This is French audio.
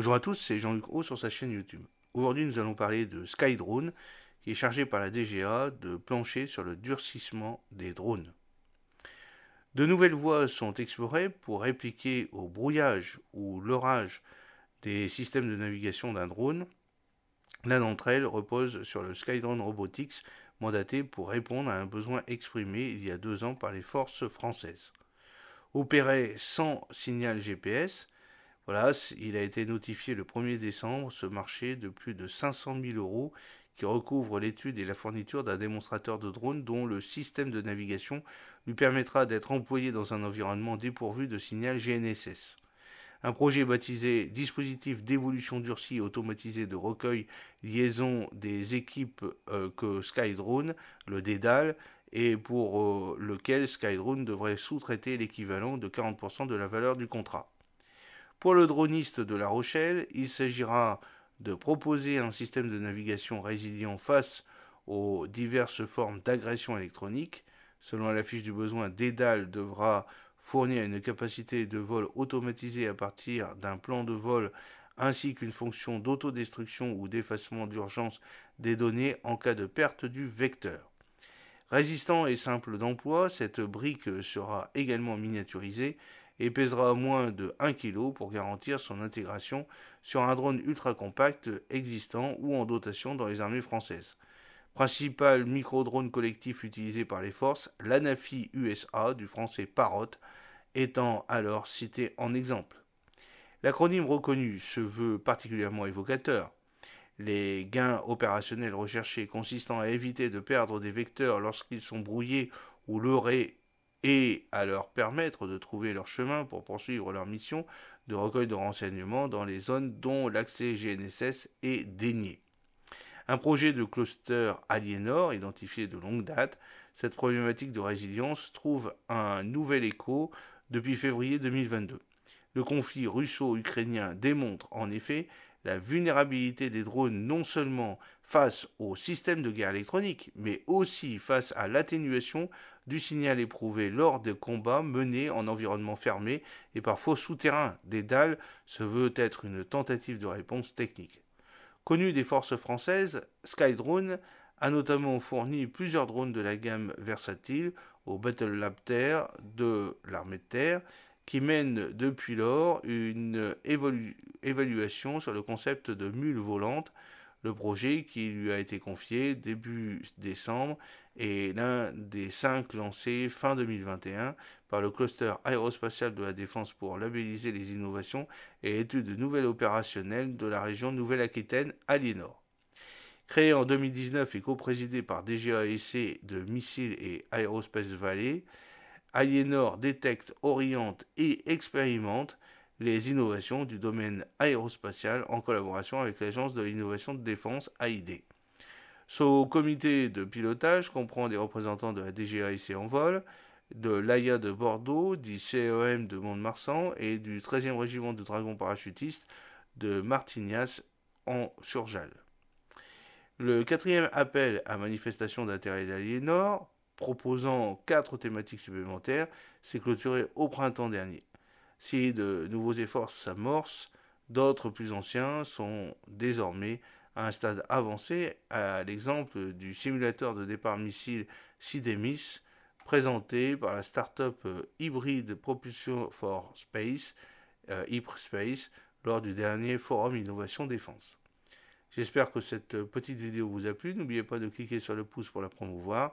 Bonjour à tous, c'est Jean-Luc O sur sa chaîne YouTube. Aujourd'hui, nous allons parler de Skydrone, qui est chargé par la DGA de plancher sur le durcissement des drones. De nouvelles voies sont explorées pour répliquer au brouillage ou l'orage des systèmes de navigation d'un drone. L'un d'entre elles repose sur le Skydrone Robotics, mandaté pour répondre à un besoin exprimé il y a deux ans par les forces françaises. Opéré sans signal GPS, il a été notifié le 1er décembre ce marché de plus de 500 000 euros qui recouvre l'étude et la fourniture d'un démonstrateur de drone dont le système de navigation lui permettra d'être employé dans un environnement dépourvu de signal GNSS. Un projet baptisé Dispositif d'évolution durcie automatisé de recueil liaison des équipes euh, que Skydrone, le Dédale, et pour euh, lequel Skydrone devrait sous-traiter l'équivalent de 40% de la valeur du contrat. Pour le droniste de La Rochelle, il s'agira de proposer un système de navigation résilient face aux diverses formes d'agression électronique. Selon la fiche du besoin, Dédale devra fournir une capacité de vol automatisée à partir d'un plan de vol ainsi qu'une fonction d'autodestruction ou d'effacement d'urgence des données en cas de perte du vecteur. Résistant et simple d'emploi, cette brique sera également miniaturisée et pèsera moins de 1 kg pour garantir son intégration sur un drone ultra compact existant ou en dotation dans les armées françaises. Principal micro-drone collectif utilisé par les forces, l'Anafi USA du français Parrot étant alors cité en exemple. L'acronyme reconnu se veut particulièrement évocateur. Les gains opérationnels recherchés consistant à éviter de perdre des vecteurs lorsqu'ils sont brouillés ou leurrés et à leur permettre de trouver leur chemin pour poursuivre leur mission de recueil de renseignements dans les zones dont l'accès GNSS est dénié. Un projet de cluster Aliénor, identifié de longue date, cette problématique de résilience trouve un nouvel écho depuis février 2022. Le conflit russo-ukrainien démontre en effet la vulnérabilité des drones non seulement face au système de guerre électronique, mais aussi face à l'atténuation du signal éprouvé lors des combats menés en environnement fermé et parfois souterrain. Des dalles se veut être une tentative de réponse technique. Connu des forces françaises, Skydrone a notamment fourni plusieurs drones de la gamme Versatile au Battle Lab Terre de l'armée de terre, qui mène depuis lors une évaluation sur le concept de mule volante, le projet qui lui a été confié début décembre est l'un des cinq lancés fin 2021 par le cluster aérospatial de la défense pour labelliser les innovations et études nouvelles opérationnelles de la région Nouvelle-Aquitaine à Créé en 2019 et co-présidé par DGASC de Missiles et Aerospace Valley, Aliénor détecte, oriente et expérimente les innovations du domaine aérospatial en collaboration avec l'Agence de l'innovation de défense AID. Ce comité de pilotage comprend des représentants de la DGAIC en vol, de l'AIA de Bordeaux, du CEM de Mont-de-Marsan et du 13e régiment de dragons parachutistes de Martignas en Surjal. Le quatrième appel à manifestation d'intérêt d'Aliénor proposant quatre thématiques supplémentaires, s'est clôturé au printemps dernier. Si de nouveaux efforts s'amorcent, d'autres plus anciens sont désormais à un stade avancé, à l'exemple du simulateur de départ missile Sidemis, présenté par la start-up euh, hybride Propulsion for Space, euh, lors du dernier forum Innovation Défense. J'espère que cette petite vidéo vous a plu. N'oubliez pas de cliquer sur le pouce pour la promouvoir